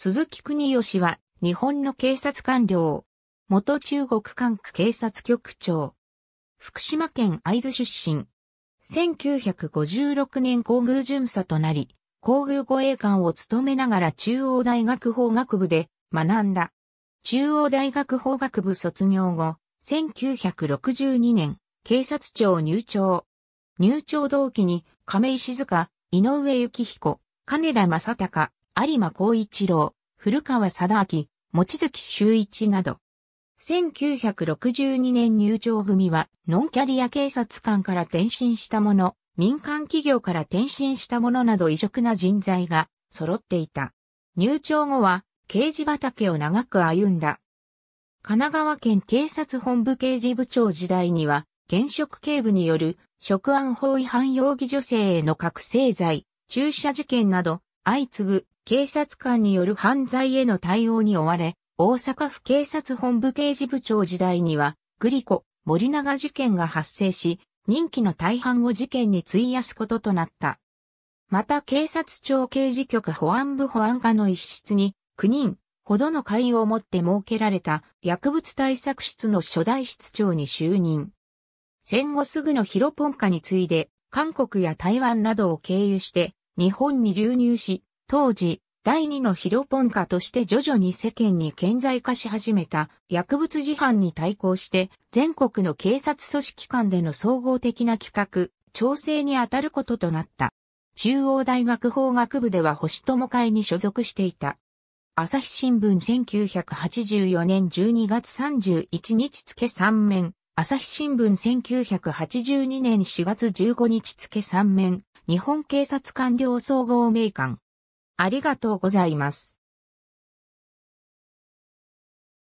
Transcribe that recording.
鈴木国義は、日本の警察官僚。元中国管区警察局長。福島県会津出身。1956年皇宮巡査となり、皇宮護衛官を務めながら中央大学法学部で学んだ。中央大学法学部卒業後、1962年、警察庁入庁。入庁同期に、亀井静香、井上幸彦、金田正隆、有馬光一郎、古川貞明、望月修一など。1962年入庁組は、ノンキャリア警察官から転身したもの、民間企業から転身したものなど異色な人材が揃っていた。入庁後は、刑事畑を長く歩んだ。神奈川県警察本部刑事部長時代には、現職警部による職安法違反容疑女性への覚醒剤、注射事件など、相次ぐ警察官による犯罪への対応に追われ、大阪府警察本部刑事部長時代には、グリコ、森永事件が発生し、任期の大半を事件に費やすこととなった。また警察庁刑事局保安部保安課の一室に、9人ほどの会を持って設けられた薬物対策室の初代室長に就任。戦後すぐのヒロポンカに次いで、韓国や台湾などを経由して、日本に流入し、当時、第二のヒロポンカとして徐々に世間に顕在化し始めた薬物事犯に対抗して全国の警察組織間での総合的な企画、調整に当たることとなった。中央大学法学部では星友会に所属していた。朝日新聞1984年12月31日付三面、朝日新聞1982年4月15日付三面、日本警察官僚総合名官。ありがとうございます。